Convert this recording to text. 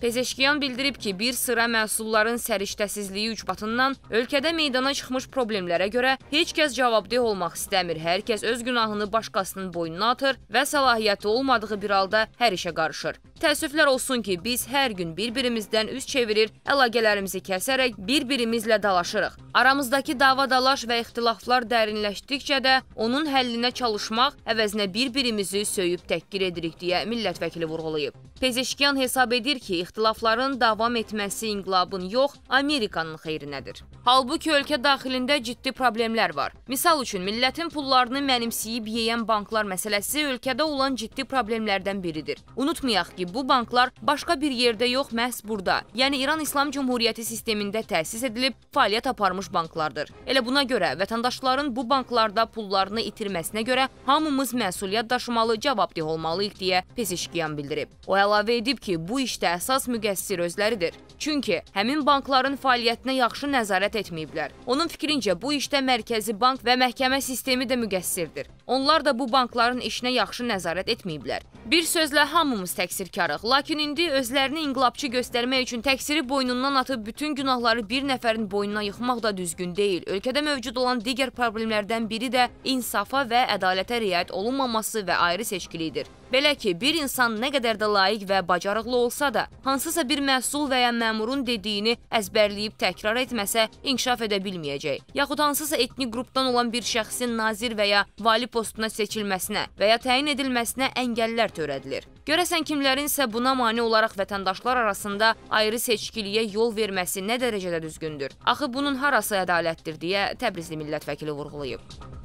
Pezeşkiyan bildirib ki, bir sıra məhsulların səriştəsizliyi ucbatından ölkədə meydana çıxmış problemlərə görə heç kəs cavabdeh olmaq istəmir. Hər kəs öz günahını başqasının boynuna atır və səlahiyyəti olmadığı bir halda hər işə qarışır. Təəssüflər olsun ki, biz hər gün bir-birimizdən üz çevirir, əlaqələrimizi kəsərək bir-birimizlə dalaşırıq. Aramızdakı dava dalaş və ixtilaflar dərinləşdikcə də onun həllinə çalışmaq əvəzinə bir-birimizi söyüb təhqir edirik deyə millət vəkili vurğulayıb. Pezeşkiyan hesab edir ki, İxtilafların davam etməsi inqilabın yox, Amerikanın xeyrinədir. Halbuki ölkə daxilində ciddi problemlər var. Misal üçün millətin pullarını mənimsəyib yeyən banklar məsələsi ölkədə olan ciddi problemlərdən biridir. Unutmayaq ki, bu banklar başqa bir yerdə yox, məhz burada, yəni İran İslam Cümhuriyyəti sistemində təsis edilib fəaliyyət aparmış banklardır. Elə buna görə vətəndaşların bu banklarda pullarını itirməsinə görə hamımız məsuliyyət daşımalı, cavabdeh olmalıyıq deyə Pezeşkiyan bildirib. O əlavə edib ki, bu işdə əsas əsas müqəssir özləridir. Çünki həmin bankların fəaliyyətinə yaxşı nəzarət etməyiblər. Onun fikrincə bu işdə Mərkəzi Bank və məhkəmə sistemi də müqəssirdir. Onlar da bu bankların işinə yaxşı nəzarət etməyiblər. Bir sözlə hamımız təqsirkarıq, lakin indi özlərini inqilabçı göstərmək üçün təqsiri boynundan atıb bütün günahları bir nəfərin boynuna yıxmaq da düzgün deyil. Ölkədə mövcud olan digər problemlərdən biri də insafa və ədalətə riayət olunmaması və ayrı seçkilidir. Belə ki, bir insan nə qədər də layiq və bacarıqlı olsa da, hansısa bir məhsul və ya məmurun dediyini əzbərləyib təkrar etməsə, inkişaf edə bilməyəcək. Yaxud hansısa etnik qrupdan olan bir şəxsin nazir və ya vali postuna seçilməsinə və ya təyin edilməsinə əngəllər törədilir. Görəsən kimlərin isə buna mane olaraq vətəndaşlar arasında ayrı seçkiliyə yol verməsi nə dərəcədə düzgündür? Axı bunun harası ədalətdir deyə Təbrizli millət vəkili vurğulayıb.